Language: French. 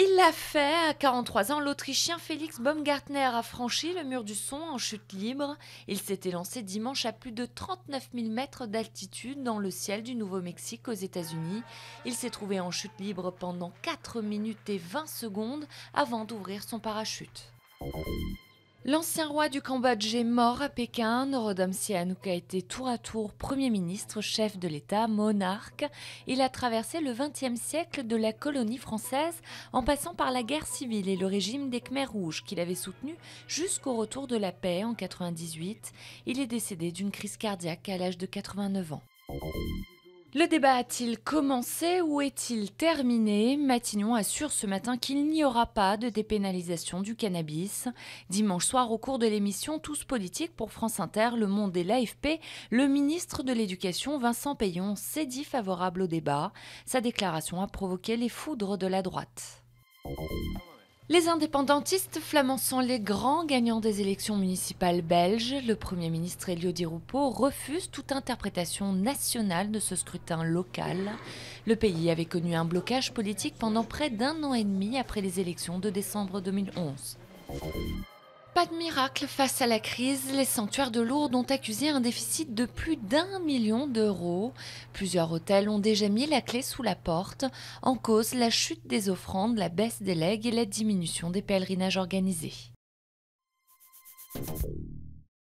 Il l'a fait. À 43 ans, l'Autrichien Félix Baumgartner a franchi le mur du son en chute libre. Il s'était lancé dimanche à plus de 39 000 mètres d'altitude dans le ciel du Nouveau-Mexique aux États-Unis. Il s'est trouvé en chute libre pendant 4 minutes et 20 secondes avant d'ouvrir son parachute. L'ancien roi du Cambodge est mort à Pékin. Norodom Sihanouk a été tour à tour Premier ministre, chef de l'État, monarque. Il a traversé le XXe siècle de la colonie française en passant par la guerre civile et le régime des Khmers rouges qu'il avait soutenu jusqu'au retour de la paix en 1998. Il est décédé d'une crise cardiaque à l'âge de 89 ans. Le débat a-t-il commencé ou est-il terminé Matignon assure ce matin qu'il n'y aura pas de dépénalisation du cannabis. Dimanche soir, au cours de l'émission Tous politiques pour France Inter, Le Monde et l'AFP, le ministre de l'Éducation, Vincent Payon, s'est dit favorable au débat. Sa déclaration a provoqué les foudres de la droite. Les indépendantistes flamands sont les grands gagnants des élections municipales belges. Le Premier ministre Elio Di Rupo refuse toute interprétation nationale de ce scrutin local. Le pays avait connu un blocage politique pendant près d'un an et demi après les élections de décembre 2011. Pas de miracle face à la crise, les sanctuaires de Lourdes ont accusé un déficit de plus d'un million d'euros. Plusieurs hôtels ont déjà mis la clé sous la porte, en cause la chute des offrandes, la baisse des legs et la diminution des pèlerinages organisés.